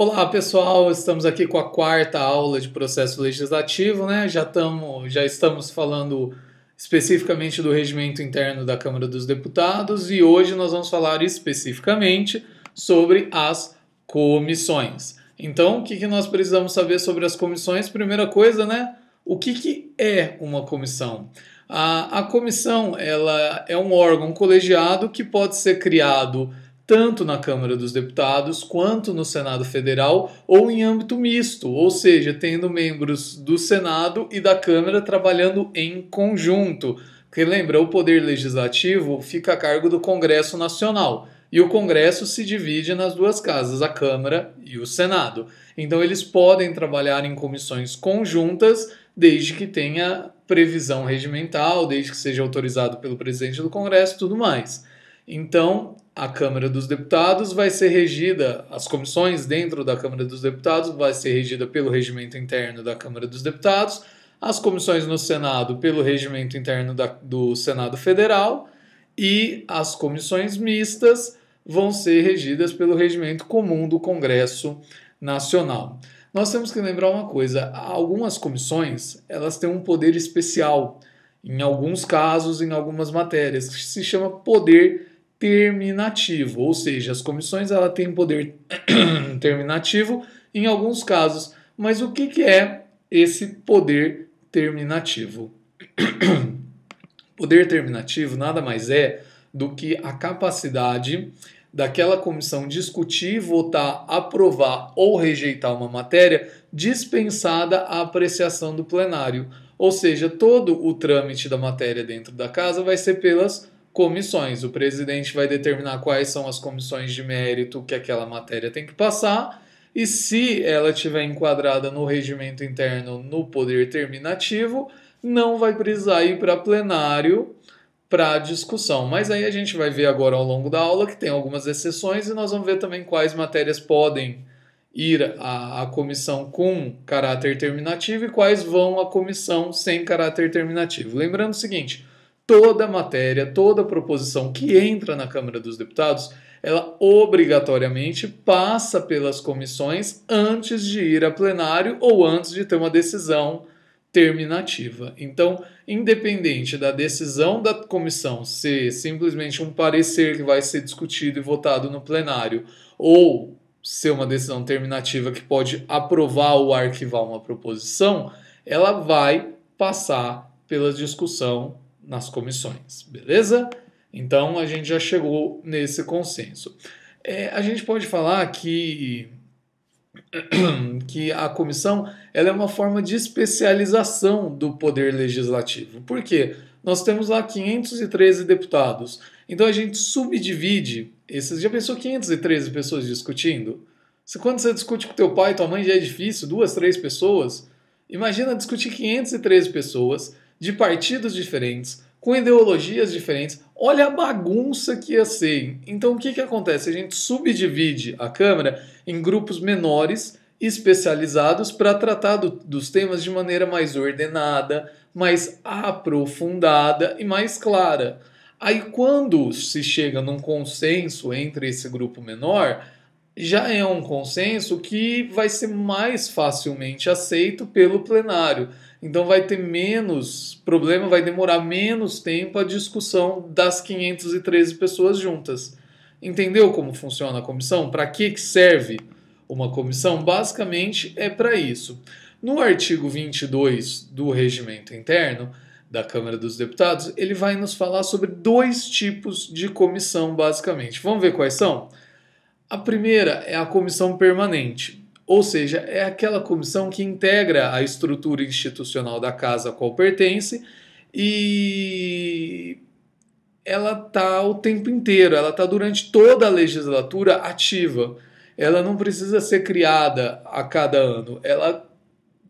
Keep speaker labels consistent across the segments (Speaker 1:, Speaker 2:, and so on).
Speaker 1: Olá pessoal, estamos aqui com a quarta aula de processo legislativo, né? Já, tamo, já estamos falando especificamente do regimento interno da Câmara dos Deputados e hoje nós vamos falar especificamente sobre as comissões. Então, o que, que nós precisamos saber sobre as comissões? Primeira coisa, né? O que, que é uma comissão? A, a comissão ela é um órgão colegiado que pode ser criado tanto na Câmara dos Deputados quanto no Senado Federal ou em âmbito misto, ou seja, tendo membros do Senado e da Câmara trabalhando em conjunto. Porque lembra, o poder legislativo fica a cargo do Congresso Nacional. E o Congresso se divide nas duas casas, a Câmara e o Senado. Então eles podem trabalhar em comissões conjuntas, desde que tenha previsão regimental, desde que seja autorizado pelo presidente do Congresso e tudo mais. Então, a Câmara dos Deputados vai ser regida, as comissões dentro da Câmara dos Deputados vai ser regida pelo regimento interno da Câmara dos Deputados, as comissões no Senado pelo regimento interno da, do Senado Federal e as comissões mistas vão ser regidas pelo regimento comum do Congresso Nacional. Nós temos que lembrar uma coisa, algumas comissões, elas têm um poder especial, em alguns casos, em algumas matérias, que se chama poder terminativo, ou seja, as comissões ela tem poder terminativo em alguns casos. Mas o que, que é esse poder terminativo? poder terminativo nada mais é do que a capacidade daquela comissão discutir, votar, aprovar ou rejeitar uma matéria dispensada à apreciação do plenário. Ou seja, todo o trâmite da matéria dentro da casa vai ser pelas comissões. O presidente vai determinar quais são as comissões de mérito que aquela matéria tem que passar. E se ela estiver enquadrada no regimento interno no poder terminativo, não vai precisar ir para plenário para discussão. Mas aí a gente vai ver agora ao longo da aula que tem algumas exceções e nós vamos ver também quais matérias podem ir à, à comissão com caráter terminativo e quais vão à comissão sem caráter terminativo. Lembrando o seguinte: toda matéria, toda proposição que entra na Câmara dos Deputados, ela obrigatoriamente passa pelas comissões antes de ir a plenário ou antes de ter uma decisão terminativa. Então, independente da decisão da comissão ser simplesmente um parecer que vai ser discutido e votado no plenário ou ser uma decisão terminativa que pode aprovar ou arquivar uma proposição, ela vai passar pela discussão nas comissões, beleza? Então a gente já chegou nesse consenso. É, a gente pode falar que que a comissão ela é uma forma de especialização do poder legislativo. Por quê? Nós temos lá 513 deputados. Então a gente subdivide esses. Já pensou 513 pessoas discutindo? Se quando você discute com teu pai, tua mãe já é difícil, duas, três pessoas. Imagina discutir 513 pessoas de partidos diferentes, com ideologias diferentes. Olha a bagunça que ia ser. Então o que, que acontece? A gente subdivide a Câmara em grupos menores especializados para tratar do, dos temas de maneira mais ordenada, mais aprofundada e mais clara. Aí quando se chega num consenso entre esse grupo menor, já é um consenso que vai ser mais facilmente aceito pelo plenário. Então vai ter menos problema, vai demorar menos tempo a discussão das 513 pessoas juntas. Entendeu como funciona a comissão? Para que serve uma comissão? Basicamente é para isso. No artigo 22 do regimento interno da Câmara dos Deputados, ele vai nos falar sobre dois tipos de comissão, basicamente. Vamos ver quais são? A primeira é a comissão permanente, ou seja, é aquela comissão que integra a estrutura institucional da casa a qual pertence e ela está o tempo inteiro, ela está durante toda a legislatura ativa. Ela não precisa ser criada a cada ano, ela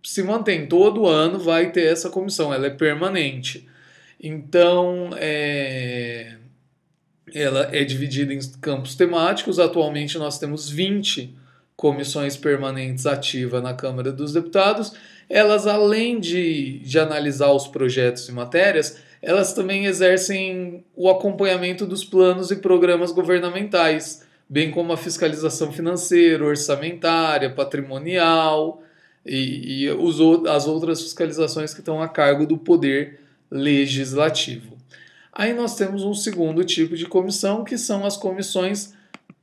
Speaker 1: se mantém todo ano, vai ter essa comissão, ela é permanente. Então, é ela é dividida em campos temáticos. Atualmente nós temos 20 comissões permanentes ativas na Câmara dos Deputados. Elas, além de, de analisar os projetos e matérias, elas também exercem o acompanhamento dos planos e programas governamentais, bem como a fiscalização financeira, orçamentária, patrimonial e, e os, as outras fiscalizações que estão a cargo do Poder Legislativo. Aí nós temos um segundo tipo de comissão, que são as comissões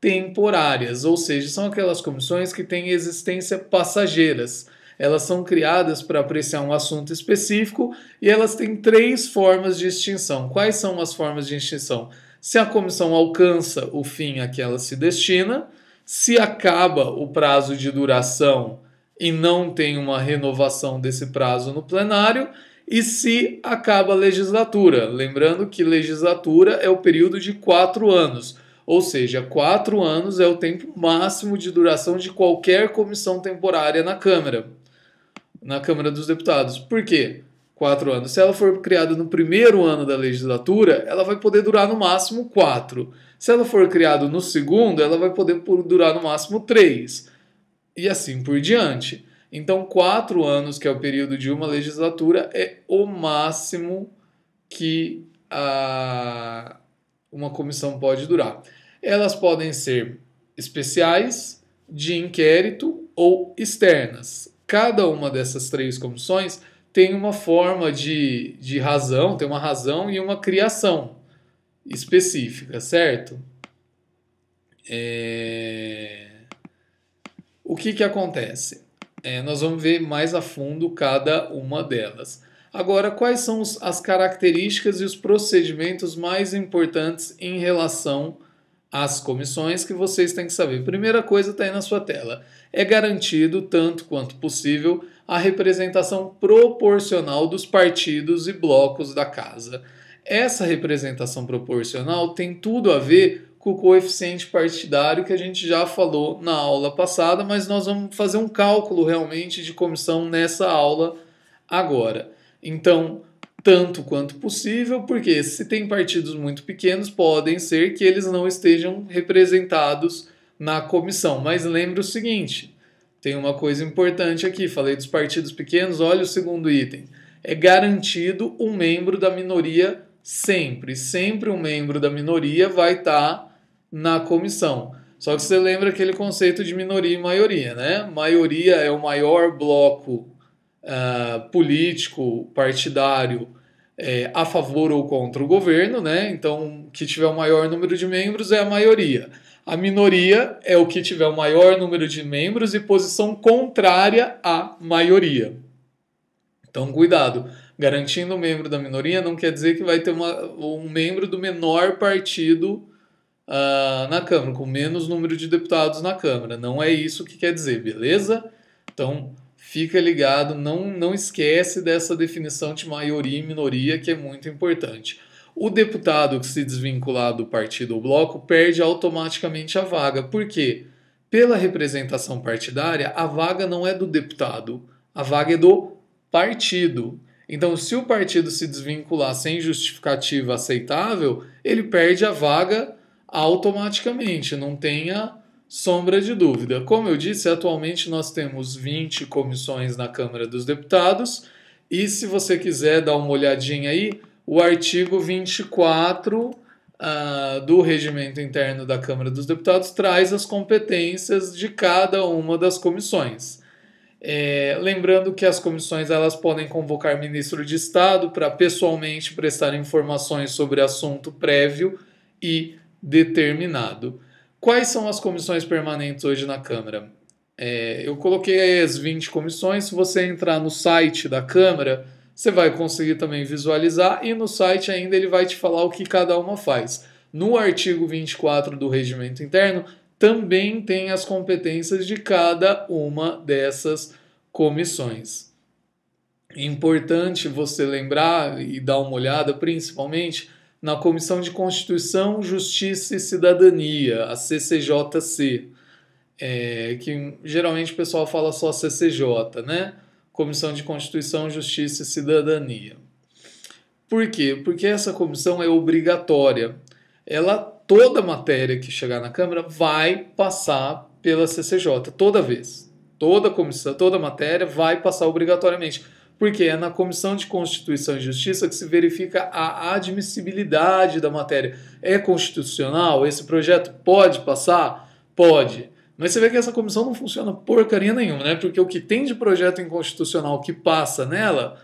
Speaker 1: temporárias, ou seja, são aquelas comissões que têm existência passageiras. Elas são criadas para apreciar um assunto específico e elas têm três formas de extinção. Quais são as formas de extinção? Se a comissão alcança o fim a que ela se destina, se acaba o prazo de duração e não tem uma renovação desse prazo no plenário, e se acaba a legislatura. Lembrando que legislatura é o período de quatro anos, ou seja, quatro anos é o tempo máximo de duração de qualquer comissão temporária na Câmara, na Câmara dos Deputados. Por quê? Quatro anos. Se ela for criada no primeiro ano da legislatura, ela vai poder durar no máximo quatro. Se ela for criada no segundo, ela vai poder durar no máximo três. E assim por diante. Então, quatro anos, que é o período de uma legislatura, é o máximo que a, uma comissão pode durar. Elas podem ser especiais, de inquérito ou externas. Cada uma dessas três comissões tem uma forma de, de razão, tem uma razão e uma criação específica, certo? É... O que, que acontece? é, nós vamos ver mais a fundo cada uma delas. Agora, quais são as características e os procedimentos mais importantes em relação às comissões que vocês têm que saber? Primeira coisa está aí na sua tela: é garantido, tanto quanto possível, a representação proporcional dos partidos e blocos da casa. Essa representação proporcional tem tudo a ver com o coeficiente partidário que a gente já falou na aula passada, mas nós vamos fazer um cálculo realmente de comissão nessa aula agora. Então, tanto quanto possível, porque se tem partidos muito pequenos, podem ser que eles não estejam representados na comissão. Mas lembre o seguinte: tem uma coisa importante aqui, falei dos partidos pequenos, olha o segundo item. É garantido um membro da minoria sempre. Sempre um membro da minoria vai estar. Tá na comissão. Só que você lembra aquele conceito de minoria e maioria, né? Maioria é o maior bloco uh, político, partidário, é, a favor ou contra o governo, né? Então, que tiver o maior número de membros é a maioria. A minoria é o que tiver o maior número de membros e posição contrária à maioria. Então, cuidado. Garantindo o membro da minoria não quer dizer que vai ter uma, um membro do menor partido uh, na Câmara, com menos número de deputados na Câmara. Não é isso que quer dizer, beleza? Então fica ligado, não, não esquece dessa definição de maioria e minoria que é muito importante. O deputado que se desvincular do partido ou bloco perde automaticamente a vaga. Por quê? Pela representação partidária, a vaga não é do deputado, a vaga é do partido. Então, se o partido se desvincular sem justificativa aceitável, ele perde a vaga automaticamente, não tenha sombra de dúvida. Como eu disse, atualmente nós temos 20 comissões na Câmara dos Deputados e se você quiser dar uma olhadinha aí, o artigo 24 uh, ah, do Regimento Interno da Câmara dos Deputados traz as competências de cada uma das comissões. É, lembrando que as comissões elas podem convocar ministro de Estado para pessoalmente prestar informações sobre assunto prévio e determinado. Quais são as comissões permanentes hoje na Câmara? É, eu coloquei as 20 comissões. Se você entrar no site da Câmara, você vai conseguir também visualizar e no site ainda ele vai te falar o que cada uma faz. No artigo 24 do Regimento Interno, também tem as competências de cada uma dessas comissões. importante você lembrar e dar uma olhada, principalmente, na Comissão de Constituição, Justiça e Cidadania, a CCJC, é, que geralmente o pessoal fala só CCJ, né? Comissão de Constituição, Justiça e Cidadania. Por quê? Porque essa comissão é obrigatória. Ela, toda matéria que chegar na Câmara, vai passar pela CCJ, toda vez. Toda comissão, toda matéria vai passar obrigatoriamente porque é na Comissão de Constituição e Justiça que se verifica a admissibilidade da matéria. É constitucional? Esse projeto pode passar? Pode. Mas você vê que essa comissão não funciona porcaria nenhuma, né? Porque o que tem de projeto inconstitucional que passa nela,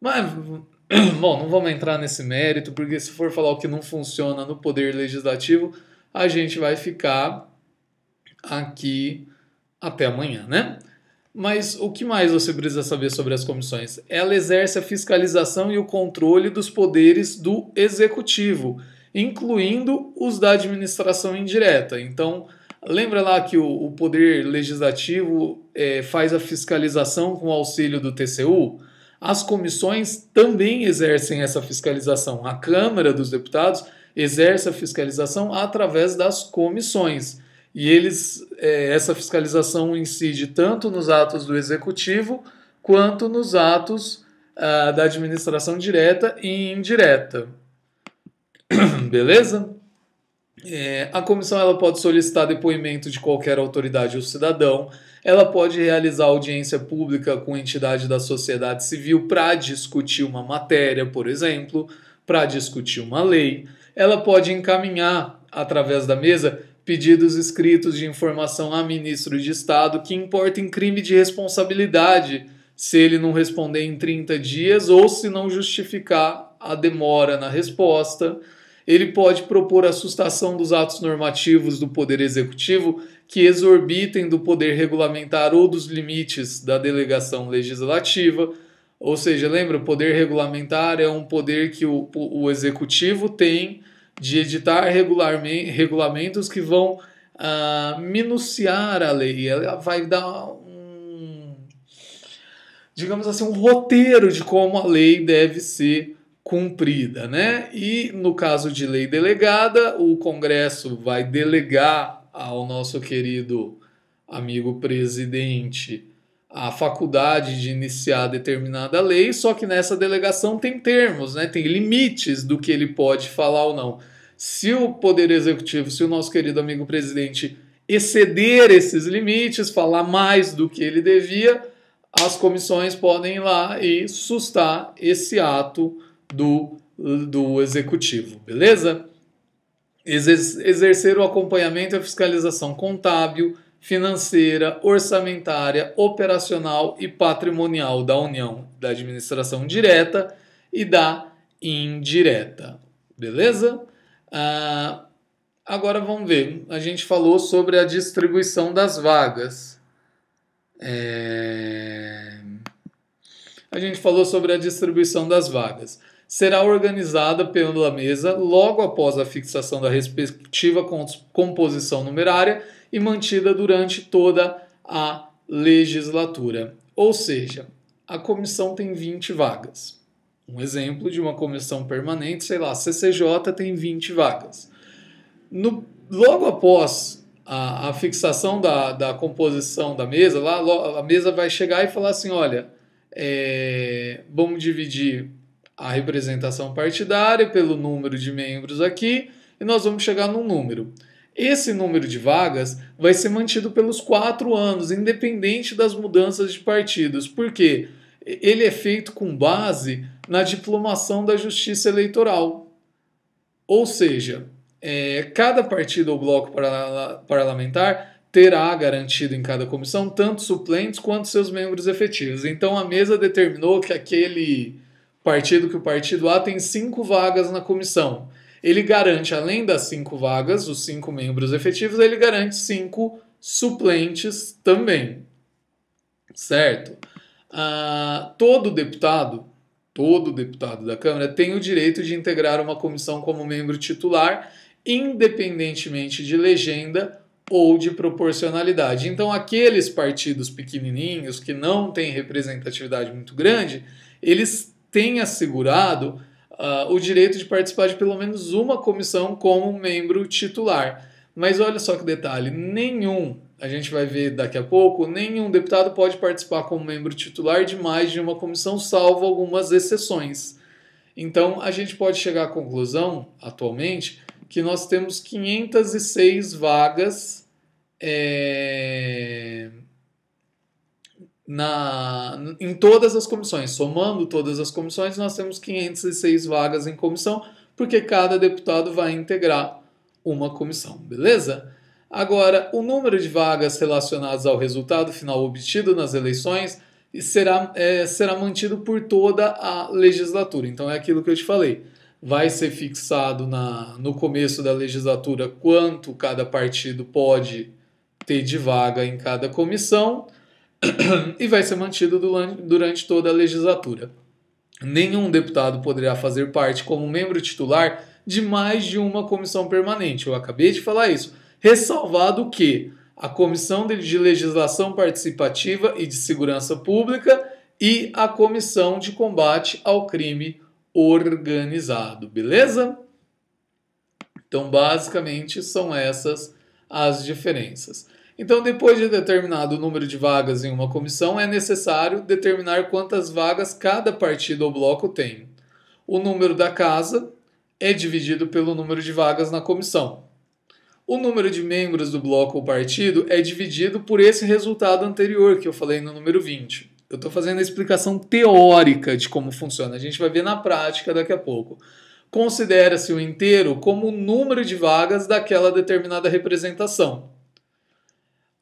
Speaker 1: mas bom, não vamos entrar nesse mérito, porque se for falar o que não funciona no poder legislativo, a gente vai ficar aqui até amanhã, né? Mas o que mais você precisa saber sobre as comissões? Ela exerce a fiscalização e o controle dos poderes do executivo, incluindo os da administração indireta. Então, lembra lá que o, o poder legislativo é, faz a fiscalização com auxílio do TCU? As comissões também exercem essa fiscalização. A Câmara dos Deputados exerce a fiscalização através das comissões. E eles, é, essa fiscalização incide tanto nos atos do executivo quanto nos atos ah, da administração direta e indireta. Beleza? É, a comissão ela pode solicitar depoimento de qualquer autoridade ou cidadão, ela pode realizar audiência pública com entidade da sociedade civil para discutir uma matéria, por exemplo, para discutir uma lei, ela pode encaminhar através da mesa pedidos escritos de informação a ministro de Estado que importa em crime de responsabilidade se ele não responder em 30 dias ou se não justificar a demora na resposta. Ele pode propor a sustação dos atos normativos do Poder Executivo que exorbitem do poder regulamentar ou dos limites da delegação legislativa. Ou seja, lembra, o poder regulamentar é um poder que o, o executivo tem de editar regularmente regulamentos que vão uh, minuciar a lei. Ela vai dar um, digamos assim, um roteiro de como a lei deve ser cumprida, né? E no caso de lei delegada, o Congresso vai delegar ao nosso querido amigo presidente a faculdade de iniciar determinada lei, só que nessa delegação tem termos, né? tem limites do que ele pode falar ou não. Se o Poder Executivo, se o nosso querido amigo presidente exceder esses limites, falar mais do que ele devia, as comissões podem ir lá e sustar esse ato do, do executivo, beleza? Exercer o acompanhamento e a fiscalização contábil financeira, orçamentária, operacional e patrimonial da União, da administração direta e da indireta. Beleza? Ah, agora vamos ver. A gente falou sobre a distribuição das vagas. É... A gente falou sobre a distribuição das vagas. Será organizada pela mesa logo após a fixação da respectiva composição numerária e mantida durante toda a legislatura. Ou seja, a comissão tem 20 vagas. Um exemplo de uma comissão permanente, sei lá, CCJ tem 20 vagas. No, logo após a, a fixação da, da composição da mesa, lá a mesa vai chegar e falar assim: olha, é, vamos dividir a representação partidária pelo número de membros aqui e nós vamos chegar num número. Esse número de vagas vai ser mantido pelos quatro anos, independente das mudanças de partidos, porque ele é feito com base na diplomação da justiça eleitoral. Ou seja, é, cada partido ou bloco parlamentar terá garantido em cada comissão tanto suplentes quanto seus membros efetivos. Então a mesa determinou que aquele partido que o partido A tem cinco vagas na comissão. Ele garante, além das cinco vagas, os cinco membros efetivos, ele garante cinco suplentes também. Certo? Ah, todo deputado, todo deputado da Câmara tem o direito de integrar uma comissão como membro titular, independentemente de legenda ou de proporcionalidade. Então, aqueles partidos pequenininhos que não têm representatividade muito grande, eles têm assegurado uh, o direito de participar de pelo menos uma comissão como membro titular. Mas olha só que detalhe: nenhum, a gente vai ver daqui a pouco, nenhum deputado pode participar como membro titular de mais de uma comissão, salvo algumas exceções. Então, a gente pode chegar à conclusão, atualmente, que nós temos 506 vagas é, na, em todas as comissões. Somando todas as comissões, nós temos 506 vagas em comissão, porque cada deputado vai integrar uma comissão, beleza? Agora, o número de vagas relacionadas ao resultado final obtido nas eleições será, é, será mantido por toda a legislatura. Então, é aquilo que eu te falei. Vai ser fixado na, no começo da legislatura quanto cada partido pode ter de vaga em cada comissão e vai ser mantido durante toda a legislatura. Nenhum deputado poderá fazer parte como membro titular de mais de uma comissão permanente. Eu acabei de falar isso. Ressalvado que a Comissão de Legislação Participativa e de Segurança Pública e a Comissão de Combate ao Crime Organizado, beleza? Então, basicamente, são essas as diferenças. Então, depois de determinado número de vagas em uma comissão, é necessário determinar quantas vagas cada partido ou bloco tem. O número da casa é dividido pelo número de vagas na comissão. O número de membros do bloco ou partido é dividido por esse resultado anterior que eu falei no número 20. Eu estou fazendo a explicação teórica de como funciona. A gente vai ver na prática daqui a pouco. Considera-se o inteiro como o número de vagas daquela determinada representação.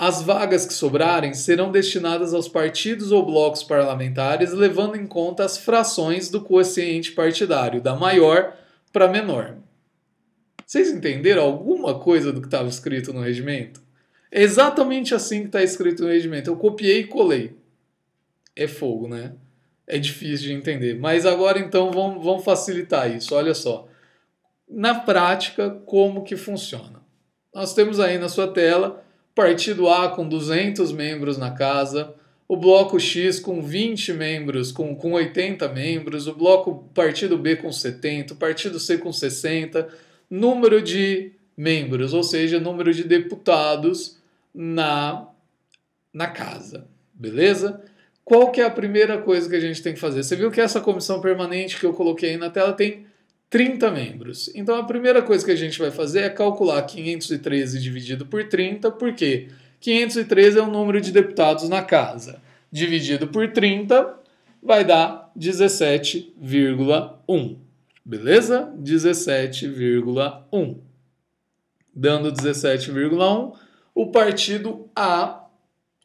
Speaker 1: As vagas que sobrarem serão destinadas aos partidos ou blocos parlamentares, levando em conta as frações do quociente partidário, da maior para menor. Vocês entenderam alguma coisa do que estava escrito no regimento? É exatamente assim que está escrito no regimento. Eu copiei e colei. É fogo, né? É difícil de entender. Mas agora então vamos, vamos facilitar isso. Olha só. Na prática, como que funciona? Nós temos aí na sua tela Partido A com 200 membros na casa, o Bloco X com 20 membros, com, com 80 membros, o Bloco Partido B com 70, o Partido C com 60, número de membros, ou seja, número de deputados na, na casa, beleza? Qual que é a primeira coisa que a gente tem que fazer? Você viu que essa comissão permanente que eu coloquei aí na tela tem 30 membros. Então a primeira coisa que a gente vai fazer é calcular 513 dividido por 30, porque 513 é o número de deputados na casa. Dividido por 30 vai dar 17,1. Beleza? 17,1. Dando 17,1, o partido A,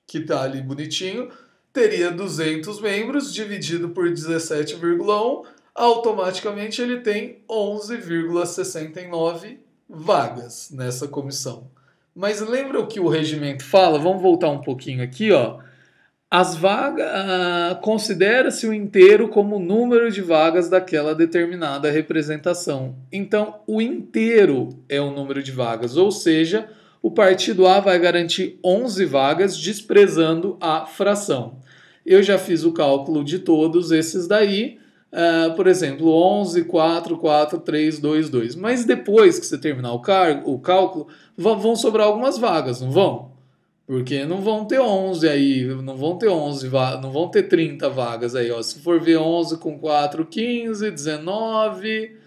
Speaker 1: que está ali bonitinho, teria 200 membros dividido por 17,1 automaticamente ele tem 11,69 vagas nessa comissão. Mas lembra o que o regimento fala? Vamos voltar um pouquinho aqui, ó. As vagas ah, considera-se o inteiro como o número de vagas daquela determinada representação. Então, o inteiro é o número de vagas, ou seja, o partido A vai garantir 11 vagas, desprezando a fração. Eu já fiz o cálculo de todos esses daí. Uh, por exemplo, 11, 4, 4, 3, 2, 2. Mas depois que você terminar o, cargo, o cálculo, vão sobrar algumas vagas, não vão? Porque não vão ter 11 aí, não vão ter 11, não vão ter 30 vagas aí, ó. Se for ver 11 com 4, 15, 19,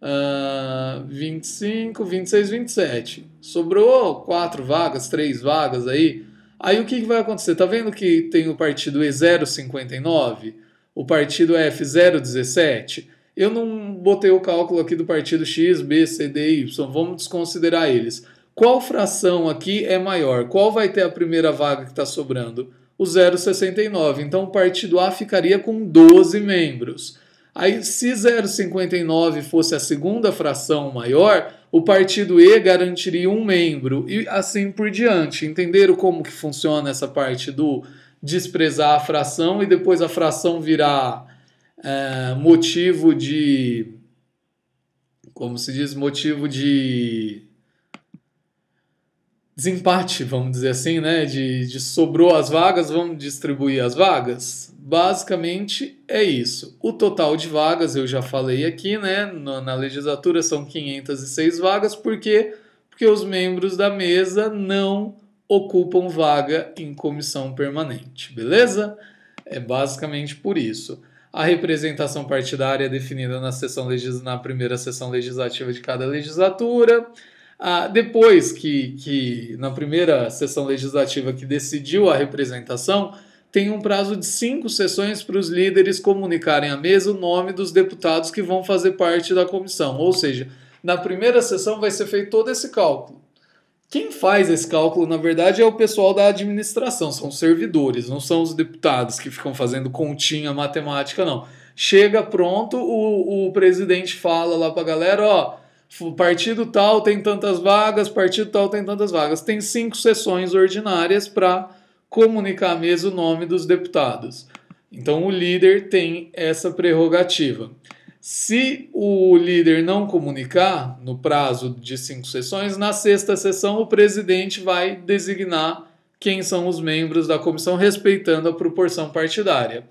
Speaker 1: uh, 25, 26, 27. Sobrou 4 vagas, 3 vagas aí. Aí o que, que vai acontecer? Tá vendo que tem o partido E059? o partido F017, eu não botei o cálculo aqui do partido X, B, C, D, Y, vamos desconsiderar eles. Qual fração aqui é maior? Qual vai ter a primeira vaga que está sobrando? O 0,69. Então o partido A ficaria com 12 membros. Aí, se 0,59 fosse a segunda fração maior, o partido E garantiria um membro e assim por diante. Entenderam como que funciona essa parte do desprezar a fração e depois a fração virar é, motivo de. Como se diz? Motivo de. Desempate, vamos dizer assim, né? De, de sobrou as vagas, vamos distribuir as vagas. Basicamente é isso. O total de vagas, eu já falei aqui, né? Na, na legislatura são 506 vagas, porque porque os membros da mesa não ocupam vaga em comissão permanente, beleza? É basicamente por isso. A representação partidária é definida na, sessão legis na primeira sessão legislativa de cada legislatura. Ah, depois que, que, na primeira sessão legislativa que decidiu a representação, tem um prazo de cinco sessões para os líderes comunicarem à mesa o nome dos deputados que vão fazer parte da comissão. Ou seja, na primeira sessão vai ser feito todo esse cálculo. Quem faz esse cálculo, na verdade, é o pessoal da administração, são servidores, não são os deputados que ficam fazendo continha matemática, não. Chega pronto, o, o presidente fala lá pra galera, ó, partido tal tem tantas vagas, partido tal tem tantas vagas. Tem cinco sessões ordinárias para comunicar mesmo o nome dos deputados. Então o líder tem essa prerrogativa. Se o líder não comunicar no prazo de cinco sessões, na sexta sessão o presidente vai designar quem são os membros da comissão, respeitando a proporção partidária.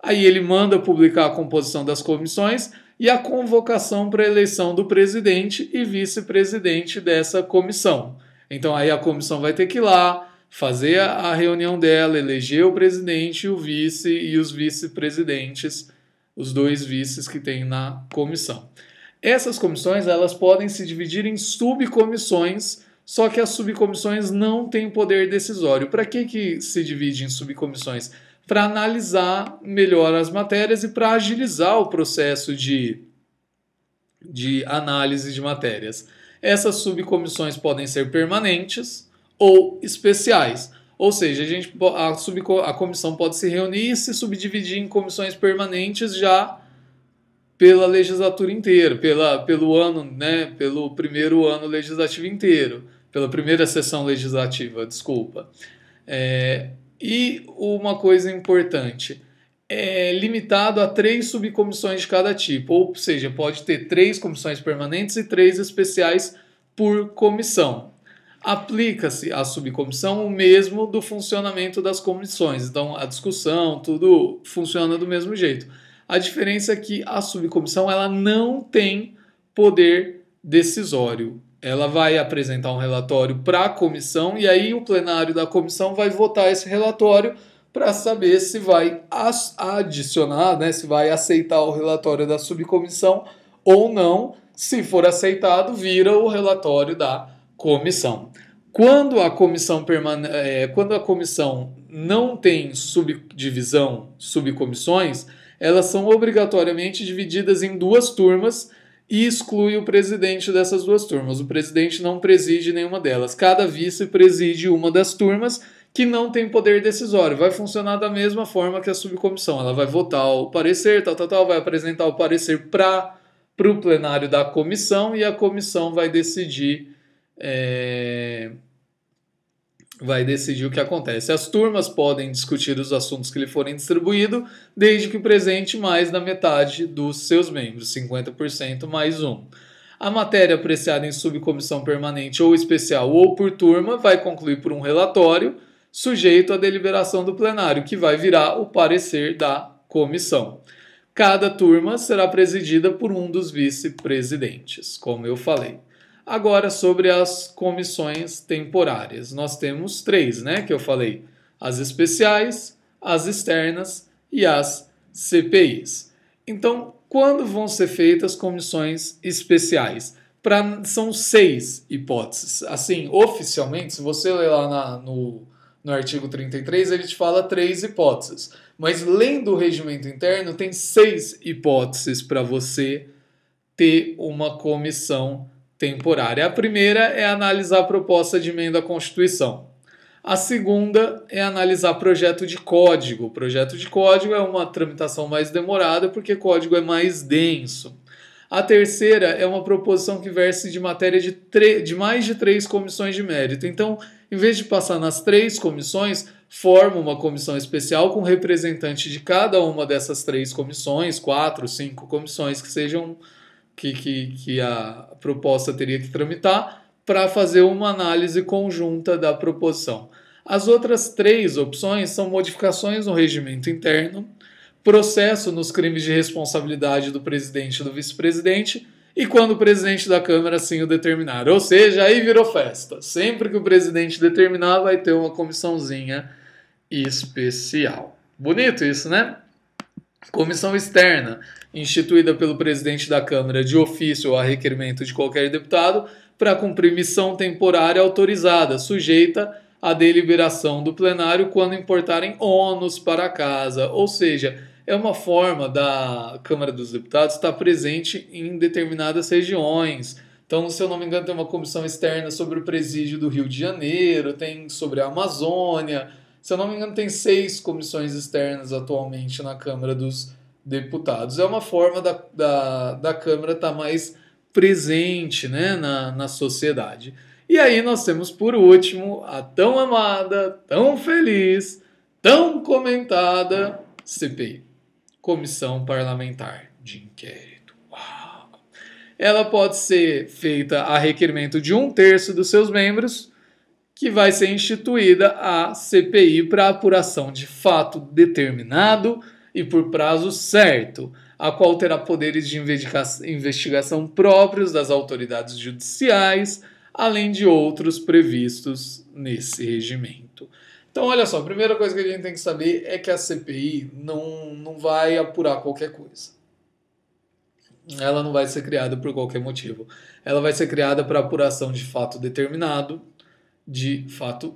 Speaker 1: Aí ele manda publicar a composição das comissões e a convocação para a eleição do presidente e vice-presidente dessa comissão. Então aí a comissão vai ter que ir lá, fazer a reunião dela, eleger o presidente, o vice e os vice-presidentes os dois vices que tem na comissão. Essas comissões elas podem se dividir em subcomissões, só que as subcomissões não têm poder decisório. Para que, que se divide em subcomissões? Para analisar melhor as matérias e para agilizar o processo de, de análise de matérias. Essas subcomissões podem ser permanentes ou especiais. Ou seja, a, gente, a, sub a comissão pode se reunir e se subdividir em comissões permanentes já pela legislatura inteira, pela, pelo ano, né, pelo primeiro ano legislativo inteiro, pela primeira sessão legislativa, desculpa. É, e uma coisa importante, é limitado a três subcomissões de cada tipo, ou seja, pode ter três comissões permanentes e três especiais por comissão aplica-se à subcomissão o mesmo do funcionamento das comissões. Então, a discussão, tudo funciona do mesmo jeito. A diferença é que a subcomissão ela não tem poder decisório. Ela vai apresentar um relatório para a comissão e aí o plenário da comissão vai votar esse relatório para saber se vai adicionar, né, se vai aceitar o relatório da subcomissão ou não. Se for aceitado, vira o relatório da comissão. Quando a comissão, permane é, quando a comissão não tem subdivisão, subcomissões, elas são obrigatoriamente divididas em duas turmas e exclui o presidente dessas duas turmas. O presidente não preside nenhuma delas. Cada vice preside uma das turmas que não tem poder decisório. Vai funcionar da mesma forma que a subcomissão. Ela vai votar o parecer, tal, tal, tal, vai apresentar o parecer para o plenário da comissão e a comissão vai decidir é, vai decidir o que acontece. As turmas podem discutir os assuntos que lhe forem distribuídos, desde que presente mais da metade dos seus membros, 50% mais um. A matéria apreciada em subcomissão permanente ou especial ou por turma vai concluir por um relatório sujeito à deliberação do plenário, que vai virar o parecer da comissão. Cada turma será presidida por um dos vice-presidentes, como eu falei. Agora, sobre as comissões temporárias. Nós temos três, né? Que eu falei: as especiais, as externas e as CPIs. Então, quando vão ser feitas comissões especiais? Pra, são seis hipóteses. Assim, oficialmente, se você ler lá na, no, no artigo 33, ele te fala três hipóteses. Mas, lendo o regimento interno, tem seis hipóteses para você ter uma comissão temporária. A primeira é analisar a proposta de emenda à Constituição. A segunda é analisar projeto de código. O projeto de código é uma tramitação mais demorada porque código é mais denso. A terceira é uma proposição que verse de matéria de, de mais de três comissões de mérito. Então, em vez de passar nas três comissões, forma uma comissão especial com representante de cada uma dessas três comissões, quatro, cinco comissões que sejam que, que, que a proposta teria que tramitar para fazer uma análise conjunta da proposição. As outras três opções são modificações no regimento interno, processo nos crimes de responsabilidade do presidente e do vice-presidente e quando o presidente da Câmara assim o determinar. Ou seja, aí virou festa. Sempre que o presidente determinar, vai ter uma comissãozinha especial. Bonito isso, né? Comissão externa instituída pelo presidente da Câmara de ofício ou a requerimento de qualquer deputado, para cumprir missão temporária autorizada, sujeita à deliberação do plenário quando importarem ônus para a casa. Ou seja, é uma forma da Câmara dos Deputados estar presente em determinadas regiões. Então, se eu não me engano, tem uma comissão externa sobre o presídio do Rio de Janeiro, tem sobre a Amazônia. Se eu não me engano, tem seis comissões externas atualmente na Câmara dos Deputados deputados. É uma forma da, da, da Câmara estar tá mais presente né, na, na sociedade. E aí nós temos por último a tão amada, tão feliz, tão comentada CPI Comissão Parlamentar de Inquérito. Uau! Ela pode ser feita a requerimento de um terço dos seus membros que vai ser instituída a CPI para apuração de fato determinado e por prazo certo, a qual terá poderes de investigação próprios das autoridades judiciais, além de outros previstos nesse regimento. Então, olha só, a primeira coisa que a gente tem que saber é que a CPI não, não vai apurar qualquer coisa. Ela não vai ser criada por qualquer motivo. Ela vai ser criada para apuração de fato determinado, de fato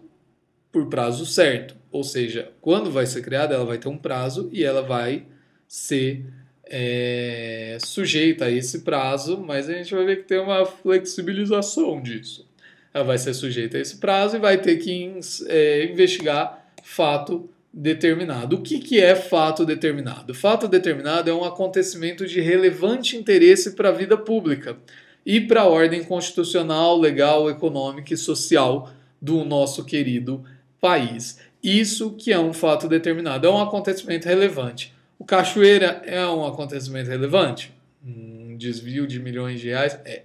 Speaker 1: por prazo certo. Ou seja, quando vai ser criada, ela vai ter um prazo e ela vai ser é, sujeita a esse prazo, mas a gente vai ver que tem uma flexibilização disso. Ela vai ser sujeita a esse prazo e vai ter que é, investigar fato determinado. O que, que é fato determinado? Fato determinado é um acontecimento de relevante interesse para a vida pública e para a ordem constitucional, legal, econômica e social do nosso querido país. Isso que é um fato determinado, é um acontecimento relevante. O Cachoeira é um acontecimento relevante? Um desvio de milhões de reais é,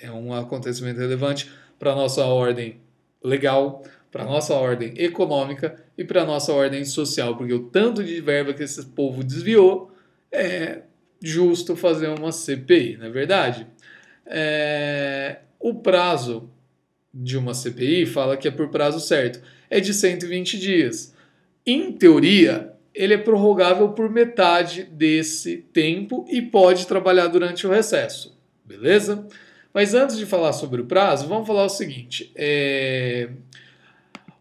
Speaker 1: é um acontecimento relevante para a nossa ordem legal, para a nossa ordem econômica e para a nossa ordem social, porque o tanto de verba que esse povo desviou é justo fazer uma CPI, não é verdade? É, o prazo de uma CPI fala que é por prazo certo é de 120 dias. Em teoria, ele é prorrogável por metade desse tempo e pode trabalhar durante o recesso, beleza? Mas antes de falar sobre o prazo, vamos falar o seguinte: é...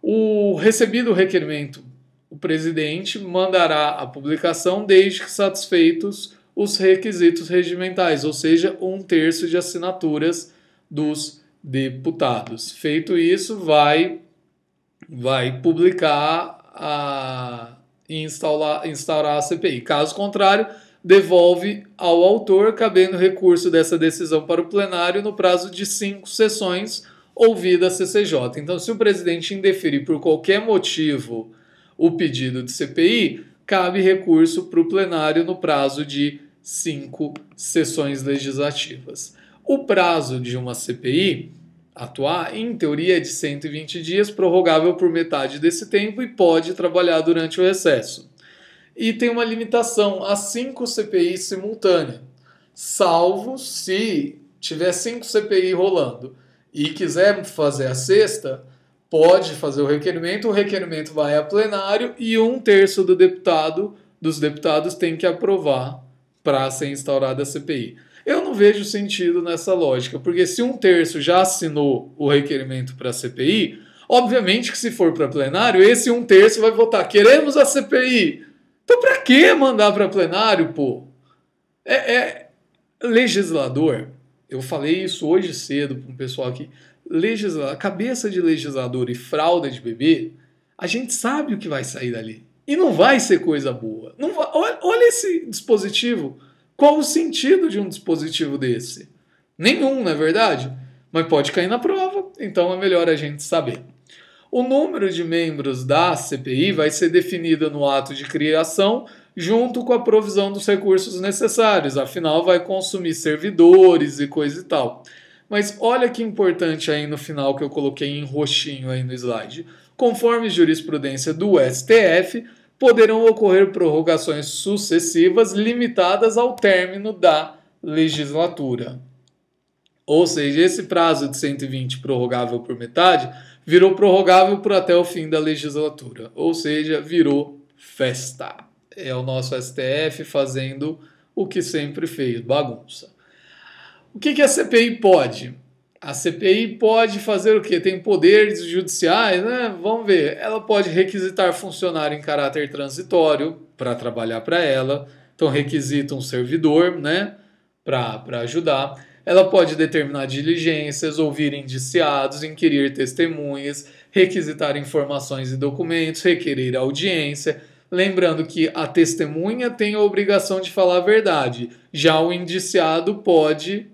Speaker 1: o recebido o requerimento, o presidente mandará a publicação desde que satisfeitos os requisitos regimentais, ou seja, um terço de assinaturas dos deputados. Feito isso, vai vai publicar a instaurar, instaurar a CPI. Caso contrário, devolve ao autor, cabendo recurso dessa decisão para o plenário no prazo de cinco sessões, ouvida a CCJ. Então, se o presidente indeferir por qualquer motivo o pedido de CPI, cabe recurso para o plenário no prazo de cinco sessões legislativas. O prazo de uma CPI atuar, em teoria é de 120 dias, prorrogável por metade desse tempo e pode trabalhar durante o recesso. E tem uma limitação a 5 CPI simultânea, salvo se tiver 5 CPI rolando e quiser fazer a sexta, pode fazer o requerimento, o requerimento vai a plenário e um terço do deputado, dos deputados tem que aprovar para ser instaurada a CPI vejo sentido nessa lógica, porque se um terço já assinou o requerimento para a CPI, obviamente que se for para plenário, esse um terço vai votar: queremos a CPI. Então, para que mandar para plenário, pô? É, é, legislador. Eu falei isso hoje cedo para um pessoal aqui. Legislador, cabeça de legislador e fralda de bebê, a gente sabe o que vai sair dali. E não vai ser coisa boa. Não vai, olha, olha esse dispositivo qual o sentido de um dispositivo desse? Nenhum, não é verdade? Mas pode cair na prova, então é melhor a gente saber. O número de membros da CPI vai ser definido no ato de criação, junto com a provisão dos recursos necessários, afinal, vai consumir servidores e coisa e tal. Mas olha que importante aí no final que eu coloquei em roxinho aí no slide. Conforme jurisprudência do STF, poderão ocorrer prorrogações sucessivas limitadas ao término da legislatura. Ou seja, esse prazo de 120 prorrogável por metade virou prorrogável por até o fim da legislatura, ou seja, virou festa. É o nosso STF fazendo o que sempre fez, bagunça. O que, que a CPI pode? A CPI pode fazer o quê? Tem poderes judiciais, né? Vamos ver. Ela pode requisitar funcionário em caráter transitório para trabalhar para ela. Então requisita um servidor, né? Para ajudar. Ela pode determinar diligências, ouvir indiciados, inquirir testemunhas, requisitar informações e documentos, requerer audiência. Lembrando que a testemunha tem a obrigação de falar a verdade, já o indiciado pode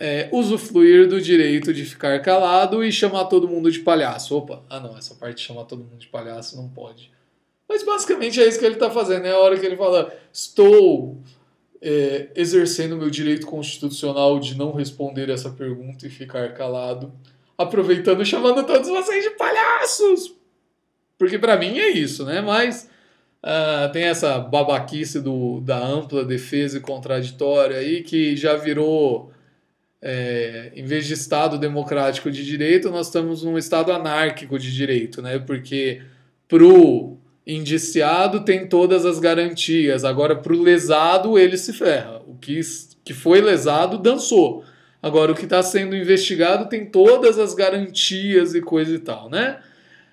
Speaker 1: é, usufruir do direito de ficar calado e chamar todo mundo de palhaço. Opa, ah não, essa parte de chamar todo mundo de palhaço não pode. Mas basicamente é isso que ele está fazendo, é né? a hora que ele fala, estou é, exercendo meu direito constitucional de não responder essa pergunta e ficar calado, aproveitando chamando todos vocês de palhaços. Porque para mim é isso, né? Mas uh, tem essa babaquice do, da ampla defesa e contraditória aí que já virou é, em vez de Estado democrático de direito, nós estamos num Estado anárquico de direito, né? Porque
Speaker 2: pro
Speaker 1: indiciado tem todas as garantias, agora pro lesado ele se ferra. O que, que foi lesado dançou. Agora, o que está sendo investigado tem todas as garantias e coisa e tal, né?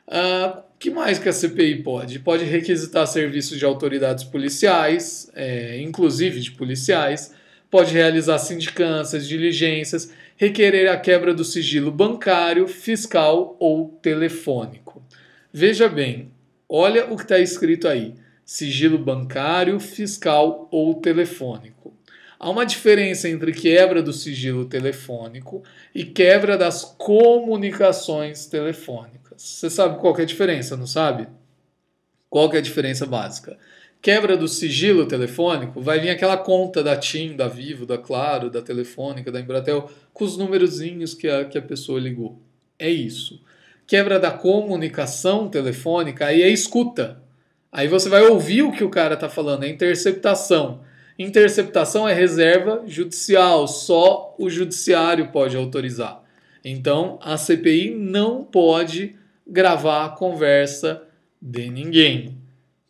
Speaker 1: Ah, que mais que a CPI pode? Pode requisitar serviços de autoridades policiais, é, inclusive de policiais, pode realizar sindicâncias, diligências, requerer a quebra do sigilo bancário, fiscal ou telefônico. Veja bem, olha o que está escrito aí: sigilo bancário, fiscal ou telefônico. Há uma diferença entre quebra do sigilo telefônico e quebra das comunicações telefônicas. Você sabe qual é a diferença, não sabe? Qual é a diferença básica? quebra do sigilo telefônico, vai vir aquela conta da TIM, da Vivo, da Claro, da Telefônica, da Embratel, com os númerozinhos que a, que a pessoa ligou. É isso. Quebra da comunicação telefônica, aí é escuta. Aí você vai ouvir o que o cara está falando, é interceptação. Interceptação é reserva judicial, só o judiciário pode autorizar. Então, a CPI não pode gravar a conversa de ninguém.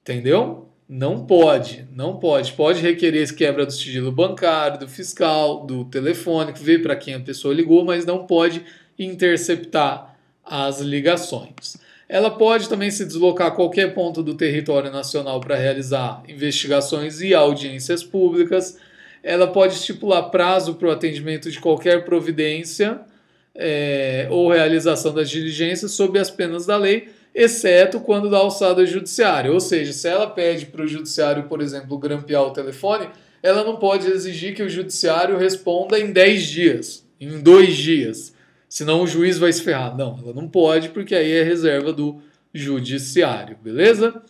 Speaker 1: Entendeu? Não pode, não pode. Pode requerer esse quebra do sigilo bancário, do fiscal, do telefônico, ver para quem a pessoa ligou, mas não pode interceptar as ligações. Ela pode também se deslocar a qualquer ponto do território nacional para realizar investigações e audiências públicas. Ela pode estipular prazo para o atendimento de qualquer providência é, ou realização das diligências sob as penas da lei exceto quando da alçada judiciária. Ou seja, se ela pede para o judiciário, por exemplo, grampear o telefone, ela não pode exigir que o judiciário responda em 10 dias, em 2 dias, senão o juiz vai se ferrar. Não, ela não pode, porque aí é reserva do judiciário, beleza?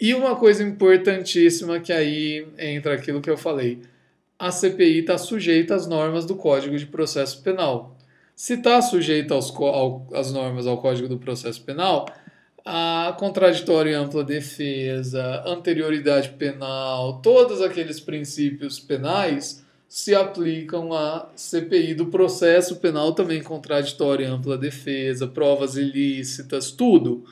Speaker 1: E uma coisa importantíssima que aí entra aquilo que eu falei. A CPI está sujeita às normas do Código de Processo Penal. Se está sujeita às normas ao Código do Processo Penal, a contraditória e ampla defesa, anterioridade penal, todos aqueles princípios penais se aplicam à CPI do processo penal também contraditória e ampla defesa, provas ilícitas, tudo,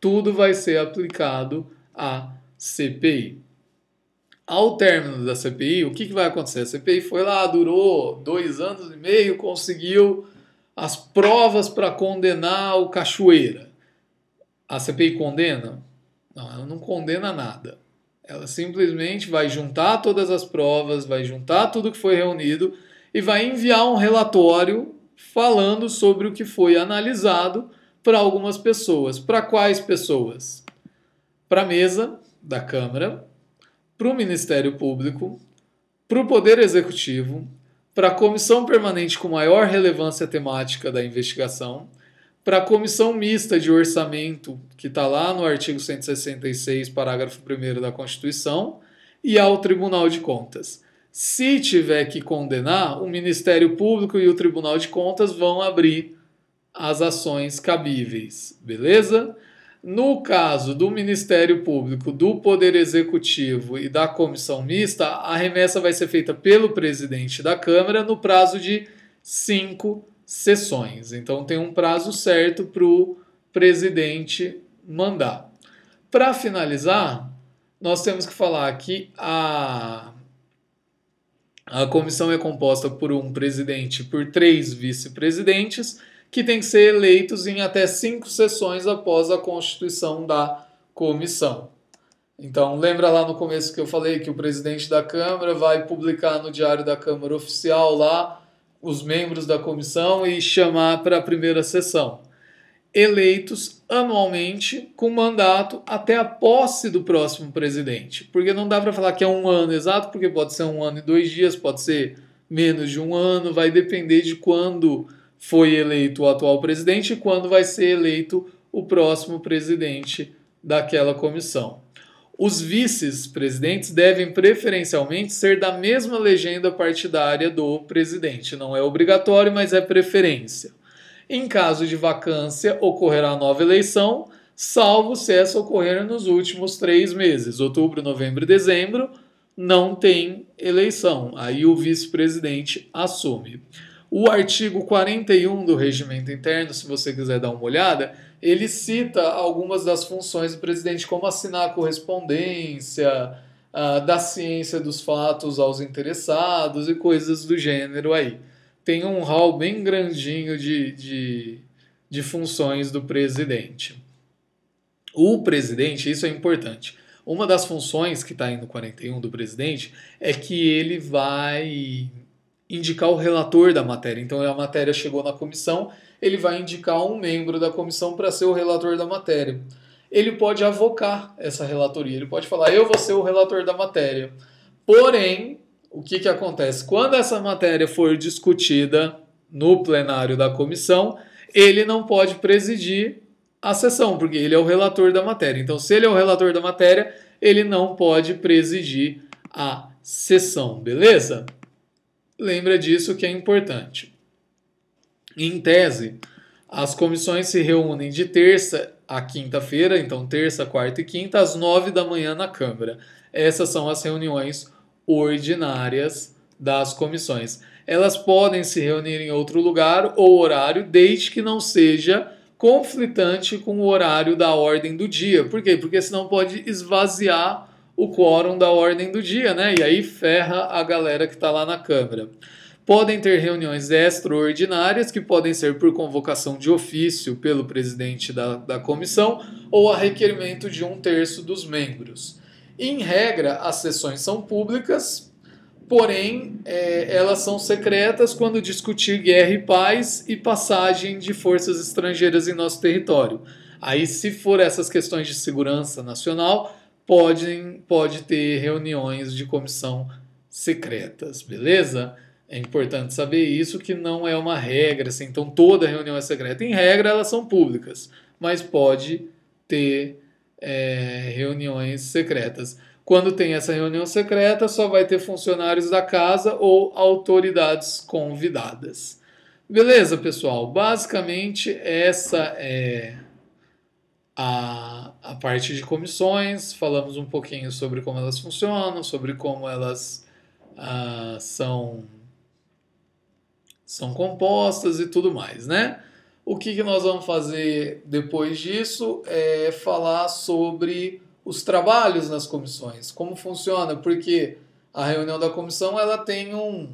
Speaker 1: tudo vai ser aplicado à CPI. Ao término da CPI, o que, que vai acontecer? A CPI foi lá, durou dois anos e meio, conseguiu as provas para condenar o Cachoeira. A ah, CPI condena? Não, ela não condena nada. Ela simplesmente vai juntar todas as provas, vai juntar tudo que foi reunido e vai enviar um relatório falando sobre o que foi analisado para algumas pessoas. Para quais pessoas? Para a mesa da Câmara, para o Ministério Público, para o Poder Executivo, para a comissão permanente com maior relevância temática da investigação para a comissão mista de orçamento, que está lá no artigo 166, parágrafo 1 da Constituição, e ao Tribunal de Contas. Se tiver que condenar, o Ministério Público e o Tribunal de Contas vão abrir as ações cabíveis, beleza? No caso do Ministério Público, do Poder Executivo e da Comissão Mista, a remessa vai ser feita pelo presidente da Câmara no prazo de cinco sessões. Então tem um prazo certo para o presidente mandar. Para finalizar, nós temos que falar que a, a comissão é composta por um presidente e por três vice-presidentes, que têm que ser eleitos em até cinco sessões após a constituição da comissão. Então, lembra lá no começo que eu falei que o presidente da Câmara vai publicar no Diário da Câmara Oficial lá os membros da comissão e chamar para a primeira sessão. Eleitos anualmente com mandato até a posse do próximo presidente. Porque não dá para falar que é um ano exato, porque pode ser um ano e dois dias, pode ser menos de um ano, vai depender de quando foi eleito o atual presidente e quando vai ser eleito o próximo presidente daquela comissão os vices-presidentes devem preferencialmente ser da mesma legenda partidária do presidente. Não é obrigatório, mas é preferência. Em caso de vacância, ocorrerá nova eleição, salvo se essa ocorrer nos últimos três meses outubro, novembro e dezembro não tem eleição. Aí o vice-presidente assume. O artigo 41 do regimento interno, se você quiser dar uma olhada, ele cita algumas das funções do presidente, como assinar a correspondência, uh, dar ciência dos fatos aos interessados e coisas do gênero aí. Tem um hall bem grandinho de, de, de funções do presidente. O presidente, isso é importante. Uma das funções que está aí no 41 do presidente é que ele vai indicar o relator da matéria. Então a matéria chegou na comissão ele vai indicar um membro da comissão para ser o relator da matéria. Ele pode avocar essa relatoria, ele pode falar: eu vou ser o relator da matéria. Porém, o que, que acontece? Quando essa matéria for discutida no plenário da comissão, ele não pode presidir a sessão, porque ele é o relator da matéria. Então, se ele é o relator da matéria, ele não pode presidir a sessão, beleza? Lembra disso que é importante. Em tese, as comissões se reúnem de terça a quinta-feira, então terça, quarta e quinta, às nove da manhã na Câmara. Essas são as reuniões ordinárias das comissões. Elas podem se reunir em outro lugar ou horário, desde que não seja conflitante com o horário da ordem do dia. Por quê? Porque senão pode esvaziar o quórum da ordem do dia, né? E aí ferra a galera que está lá na Câmara podem ter reuniões extraordinárias, que podem ser por convocação de ofício pelo presidente da, da comissão ou a requerimento de um terço dos membros. Em regra, as sessões são públicas, porém é, elas são secretas quando discutir guerra e paz e passagem de forças estrangeiras em nosso território. Aí, se for essas questões de segurança nacional, podem, pode ter reuniões de comissão secretas, beleza? É importante saber isso, que não é uma regra, assim, então toda reunião é secreta. Em regra, elas são públicas, mas pode ter é, reuniões secretas. Quando tem essa reunião secreta, só vai ter funcionários da casa ou autoridades convidadas. Beleza, pessoal? Basicamente, essa é a, a parte de comissões. Falamos um pouquinho sobre como elas funcionam, sobre como elas ah, são são compostas e tudo mais, né? O que, que nós vamos fazer depois disso é falar sobre os trabalhos nas comissões, como funciona, porque a reunião da comissão ela tem um,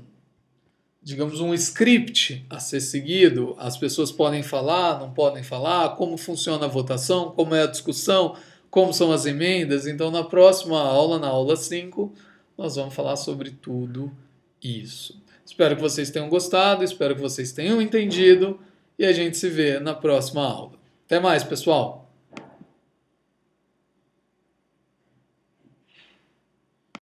Speaker 1: digamos, um script a ser seguido. As pessoas podem falar, não podem falar, como funciona a votação, como é a discussão, como são as emendas. Então, na próxima aula, na aula 5, nós vamos falar sobre tudo isso. Espero que vocês tenham gostado, espero que vocês tenham entendido e a gente se vê na próxima aula. Até mais, pessoal!